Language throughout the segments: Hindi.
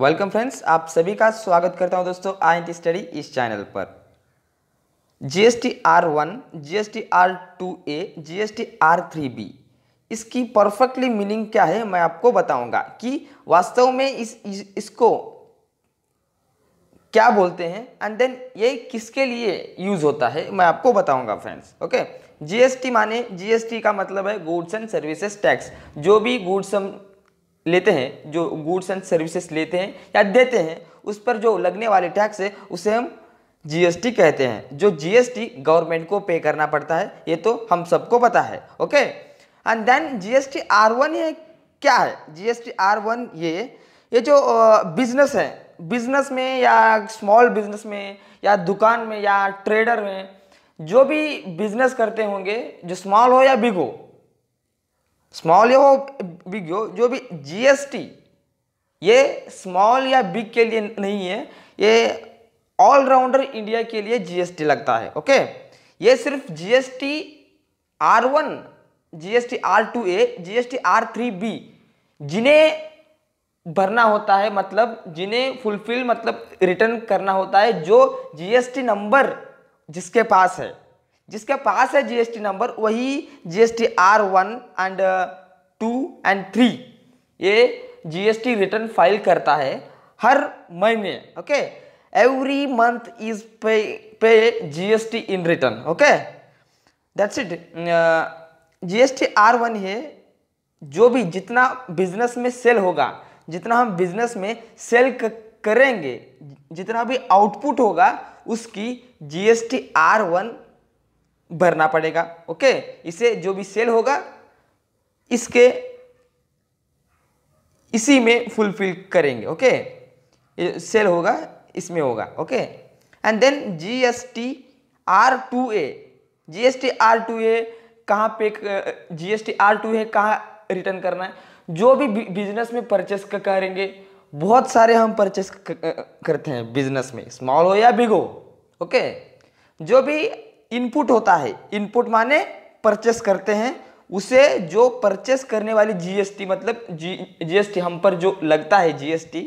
वेलकम फ्रेंड्स आप सभी का स्वागत करता हूं दोस्तों आई एंटी स्टडी इस चैनल पर GST R one GST R two A GST R three B इसकी परफेक्टली मीनिंग क्या है मैं आपको बताऊंगा कि वास्तव में इस, इस इसको क्या बोलते हैं एंड देन ये किसके लिए यूज होता है मैं आपको बताऊंगा फ्रेंड्स ओके जीएसटी माने जीएसटी का मतलब है गुड्स एंड सर्विसेज टैक्स जो भी गुड्स लेते हैं जो गुड्स एंड सर्विसेज लेते हैं या देते हैं उस पर जो लगने वाले टैक्स है उसे हम जीएसटी कहते हैं जो जीएसटी गवर्नमेंट को पे करना पड़ता है ये तो हम सबको पता है okay and then GST R one ये क्या है जीएसटी आर वन ये ये जो बिजनेस है बिजनेस में या स्मॉल बिजनेस में या दुकान में या ट्रेडर में जो भी बिजनेस करते होंगे जो स्मॉल हो या बिग हो स्मॉल या हो बिग हो जो भी जीएसटी ये स्मॉल या बिग के लिए नहीं है ये ऑलराउंडर इंडिया के लिए जीएसटी लगता है ओके ये सिर्फ GST R one G S T R two A G S T R three B जिन्हें भरना होता है मतलब जिन्हें फुलफिल मतलब रिटर्न करना होता है जो जी एस टी नंबर जिसके पास है जिसके पास है जीएसटी नंबर वही GST R one and two and three ये जीएसटी रिटर्न फाइल करता है हर महीने ओके एवरी मंथ इज पे पे जीएसटी इन return okay that's it GST R one है जो भी जितना बिजनेस में सेल होगा जितना हम बिजनेस में सेल करेंगे जितना भी आउटपुट होगा उसकी जीएसटी आर वन भरना पड़ेगा ओके इसे जो भी सेल होगा इसके इसी में फुलफिल करेंगे ओके सेल होगा इसमें होगा okay and then G S T R two A G S T R two A कहाँ पे G S T R two A कहाँ रिटर्न करना है जो भी बिजनेस में परचेस करेंगे बहुत सारे हम परचेस करते हैं बिजनेस में स्मॉल हो या बिग हो ओके जो भी इनपुट होता है इनपुट माने परचेस करते हैं उसे जो परचेस करने वाली जीएसटी मतलब जी जीएसटी हम पर जो लगता है जीएसटी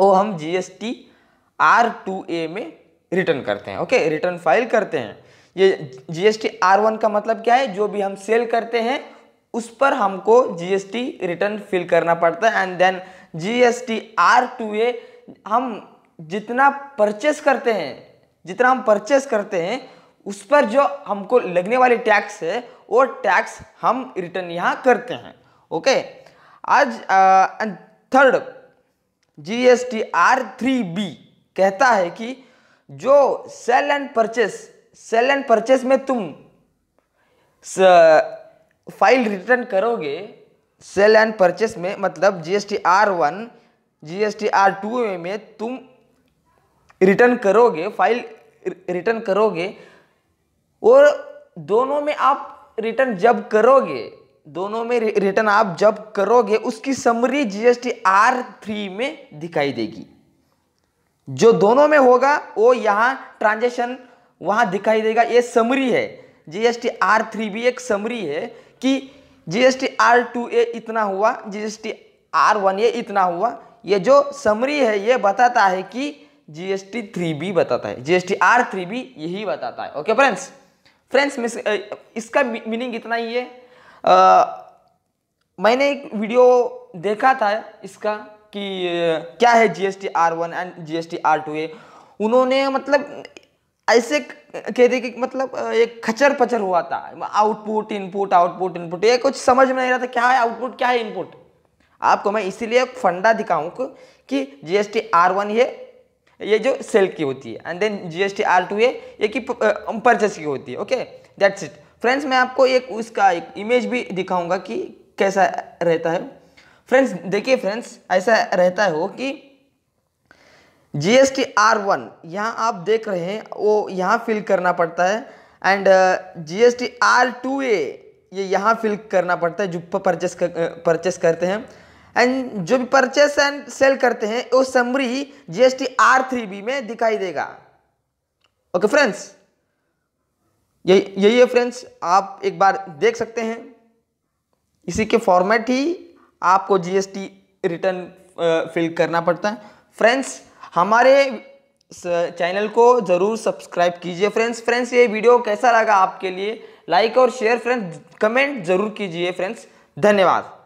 वो हम जीएसटी आर टू ए में रिटर्न करते हैं ओके रिटर्न फाइल करते हैं ये जीएसटी आर वन का मतलब क्या है जो भी हम सेल करते हैं उस पर हमको जीएसटी रिटर्न फिल करना पड़ता है and then GST R two A हम जितना परचेस करते हैं जितना हम परचेस करते हैं उस पर जो हमको लगने वाले टैक्स है वो टैक्स हम रिटर्न यहाँ करते हैं ओके आज third T R three B कहता है कि जो sale and purchase sale and purchase में तुम फाइल रिटर्न करोगे सेल एंड परचेस में मतलब GST R one GST R two में तुम रिटर्न करोगे फाइल रिटर्न करोगे और दोनों में आप रिटर्न जब करोगे दोनों में रिटर्न आप जब करोगे उसकी समरी जीएसटी आर थ्री में दिखाई देगी जो दोनों में होगा वो यहाँ ट्रांजेक्शन वहाँ दिखाई देगा ये समरी है जीएसटी आर थ्री भी एक समरी है कि जीएसटी आर टू ए इतना हुआ जीएसटी आर वन ए इतना हुआ ये जो समरी है ये बताता है कि जीएसटी थ्री बी बताता है जीएसटी आर थ्री बी यही बताता है okay friends friends miss uh, इसका मीनिंग इतना ही है आ, uh, मैंने एक वीडियो देखा था इसका कि uh, क्या है G S T R one and G S T R two ये उन्होंने मतलब ऐसे कहते कि मतलब एक खचर पचर हुआ था आउटपुट इनपुट आउटपुट इनपुट ये कुछ समझ में नहीं रहा था क्या है आउटपुट क्या है इनपुट आपको मैं इसीलिए फंडा दिखाऊं कि G S T R one ये ये जो सेल की होती है and then G S T R two A ये की परचेस की होती है ओके दैट्स इट फ्रेंड्स मैं आपको एक उसका एक इमेज भी दिखाऊंगा कि कैसा रहता है फ्रेंड्स देखिए फ्रेंड्स ऐसा रहता है वो कि G S T R one यहाँ आप देख रहे हैं वो यहाँ फिल करना पड़ता है and G S T R two A ये यहाँ फिल करना पड़ता है जो परचेस कर, परचेस करते हैं एंड जो भी परचेस एंड सेल करते हैं वो summary GST R three B में दिखाई देगा ओके फ्रेंड्स यही यही है फ्रेंड्स आप एक बार देख सकते हैं इसी के फॉर्मेट ही आपको जीएसटी रिटर्न फिल करना पड़ता है फ्रेंड्स हमारे चैनल को ज़रूर सब्सक्राइब कीजिए फ्रेंड्स फ्रेंड्स ये वीडियो कैसा लगा आपके लिए लाइक और शेयर फ्रेंड्स कमेंट ज़रूर कीजिए फ्रेंड्स धन्यवाद